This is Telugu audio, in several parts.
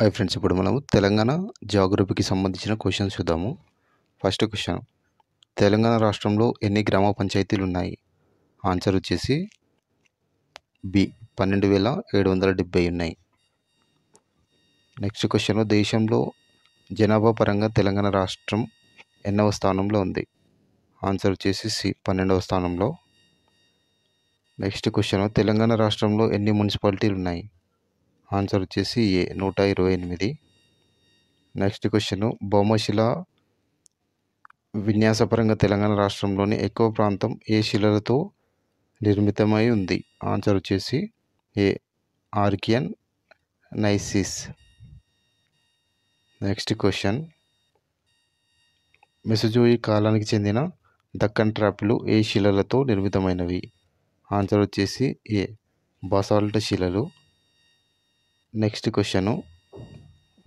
హై ఫ్రెండ్స్ ఇప్పుడు మనము తెలంగాణ జాగ్రఫీకి సంబంధించిన క్వశ్చన్స్ చూద్దాము ఫస్ట్ క్వశ్చన్ తెలంగాణ రాష్ట్రంలో ఎన్ని గ్రామ పంచాయతీలు ఉన్నాయి ఆన్సర్ వచ్చేసి బి పన్నెండు వేల ఏడు వందల డెబ్బై ఉన్నాయి నెక్స్ట్ క్వశ్చన్ దేశంలో జనాభా పరంగా తెలంగాణ రాష్ట్రం ఎన్నవ స్థానంలో ఉంది ఆన్సర్ వచ్చేసి సి పన్నెండవ స్థానంలో నెక్స్ట్ క్వశ్చన్ తెలంగాణ రాష్ట్రంలో ఎన్ని మున్సిపాలిటీలు ఉన్నాయి ఆన్సర్ వచ్చేసి ఏ నూట ఇరవై ఎనిమిది నెక్స్ట్ క్వశ్చన్ భౌమశిల విన్యాసపరంగా తెలంగాణ రాష్ట్రంలోని ఎక్కువ ప్రాంతం ఏ శిలలతో నిర్మితమై ఉంది ఆన్సర్ వచ్చేసి A Archaean gneisses next question మెసజోయి కాలానికి చెందిన దక్కన్ ట్రాప్లు ఏ శిలలతో నిర్మితమైనవి ఆన్సర్ వచ్చేసి ఏ బసాల్ట్ శిలలు నెక్స్ట్ క్వశ్చను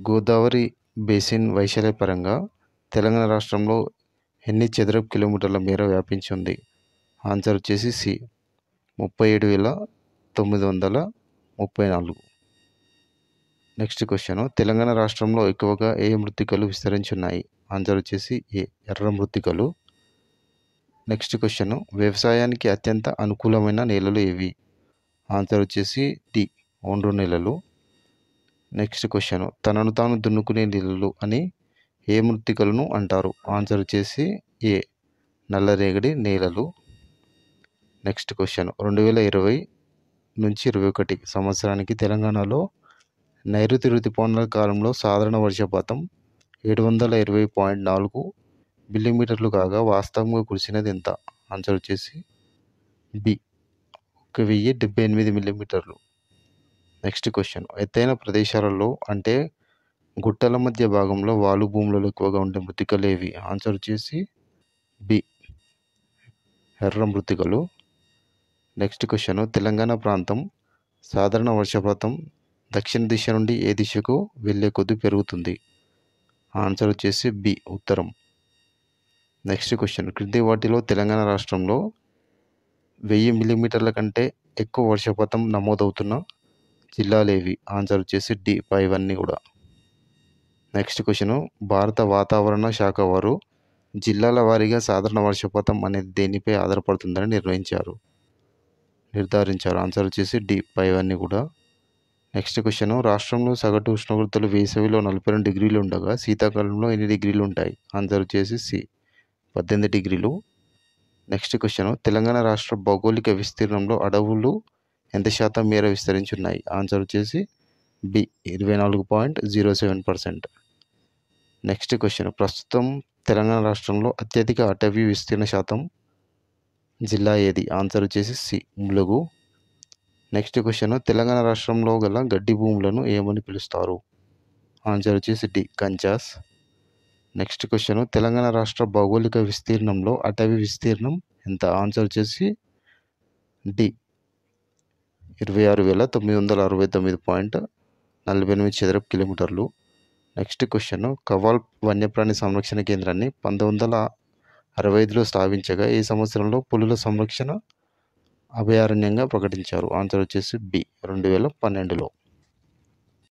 గోదావరి బేసిన్ వైశాల్య పరంగా తెలంగాణ రాష్ట్రంలో ఎన్ని చదరపు కిలోమీటర్ల మేర వ్యాపించి ఉంది ఆన్సర్ వచ్చేసి సి ముప్పై ఏడు వేల తొమ్మిది వందల ముప్పై నాలుగు నెక్స్ట్ క్వశ్చను తెలంగాణ రాష్ట్రంలో ఎక్కువగా ఏ మృతికలు విస్తరించి ఉన్నాయి ఆన్సర్ వచ్చేసి ఏ ఎర్ర మృతికలు నెక్స్ట్ క్వశ్చను వ్యవసాయానికి అత్యంత అనుకూలమైన నేలలు ఏవి ఆన్సర్ వచ్చేసి డి ఒండ్రు నేలలు నెక్స్ట్ క్వశ్చన్ తనను తాను దున్నుకునే నీళ్ళు అని ఏ మృతికలను అంటారు ఆన్సర్ వచ్చేసి ఏ నల్లరేగడి నేలలు నెక్స్ట్ క్వశ్చన్ రెండు వేల ఇరవై నుంచి ఇరవై ఒకటి సంవత్సరానికి తెలంగాణలో నైరుతి ఋతుపవనాల కాలంలో సాధారణ వర్షపాతం ఏడు వందల ఇరవై పాయింట్ నాలుగు మిల్లీమీటర్లు కాగా వాస్తవంగా కురిసినది ఎంత ఆన్సర్ వచ్చేసి బి ఒక వెయ్యి డెబ్బై ఎనిమిది మిల్లీమీటర్లు నెక్స్ట్ క్వశ్చన్ ఎత్తైన ప్రదేశాలలో అంటే గుట్టల మధ్య భాగంలో వాలు భూములలో ఎక్కువగా ఉండే మృతికలు ఏవి ఆన్సర్ వచ్చేసి బి ఎర్ర మృతికలు నెక్స్ట్ క్వశ్చన్ తెలంగాణ ప్రాంతం సాధారణ వర్షపాతం దక్షిణ దిశ నుండి ఏ దిశకు వెళ్ళే కొద్దీ పెరుగుతుంది ఆన్సర్ వచ్చేసి బి ఉత్తరం నెక్స్ట్ క్వశ్చన్ క్రింది వాటిలో తెలంగాణ రాష్ట్రంలో వెయ్యి మిల్లీమీటర్ల కంటే ఎక్కువ వర్షపాతం నమోదవుతున్న జిల్లాలు ఏవి ఆన్సర్ వచ్చేసి డి పైవన్నీ కూడా నెక్స్ట్ క్వశ్చను భారత వాతావరణ శాఖ వారు జిల్లాల వారీగా సాధారణ వర్షపాతం అనేది దేనిపై ఆధారపడుతుందని నిర్వహించారు నిర్ధారించారు ఆన్సర్ వచ్చేసి డి పైవన్నీ కూడా నెక్స్ట్ క్వశ్చన్ రాష్ట్రంలో సగటు ఉష్ణోగ్రతలు వేసవిలో నలభై రెండు డిగ్రీలు ఉండగా శీతాకాలంలో ఎన్ని డిగ్రీలు ఉంటాయి ఆన్సర్ వచ్చేసి సి పద్దెనిమిది డిగ్రీలు నెక్స్ట్ క్వశ్చను తెలంగాణ రాష్ట్ర భౌగోళిక విస్తీర్ణంలో అడవులు ఎంత శాతం మేర విస్తరించున్నాయి ఆన్సర్ వచ్చేసి బి ఇరవై నాలుగు point zero seven percent next question ప్రస్తుతం తెలంగాణ రాష్ట్రంలో అత్యధిక అటవీ విస్తీర్ణ శాతం జిల్లా ఏది ఆన్సర్ వచ్చేసి C Mulugu next question Telangana రాష్ట్రంలో గల గడ్డి భూములను ఏమని పిలుస్తారు ఆన్సర్ వచ్చేసి డి కంచాస్ నెక్స్ట్ క్వశ్చన్ తెలంగాణ రాష్ట్ర భౌగోళిక విస్తీర్ణంలో అటవీ విస్తీర్ణం ఎంత ఆన్సర్ వచ్చేసి డి ఇరవై ఆరు వేల తొమ్మిది వందల అరవై తొమ్మిది పాయింట్ నలభై ఎనిమిది చదరపు కిలోమీటర్లు నెక్స్ట్ క్వశ్చన్ కవాల్ వన్యప్రాణి సంరక్షణ కేంద్రాన్ని పంతొమ్మిది వందల అరవై ఐదులో స్థాపించగా ఈ సంవత్సరంలో పులుల సంరక్షణ అభయారణ్యంగా ప్రకటించారు ఆన్సర్ వచ్చేసి బి రెండు వేల పన్నెండులో